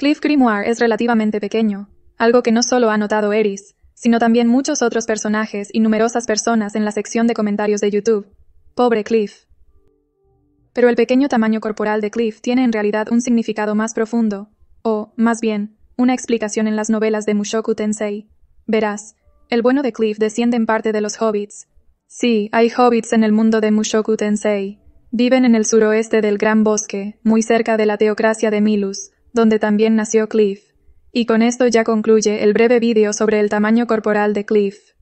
Cliff Grimoire es relativamente pequeño, algo que no solo ha notado Eris, sino también muchos otros personajes y numerosas personas en la sección de comentarios de YouTube. Pobre Cliff. Pero el pequeño tamaño corporal de Cliff tiene en realidad un significado más profundo, o, más bien, una explicación en las novelas de Mushoku Tensei. Verás, el bueno de Cliff desciende en parte de los hobbits. Sí, hay hobbits en el mundo de Mushoku Tensei. Viven en el suroeste del Gran Bosque, muy cerca de la teocracia de Milus, donde también nació Cliff. Y con esto ya concluye el breve vídeo sobre el tamaño corporal de Cliff.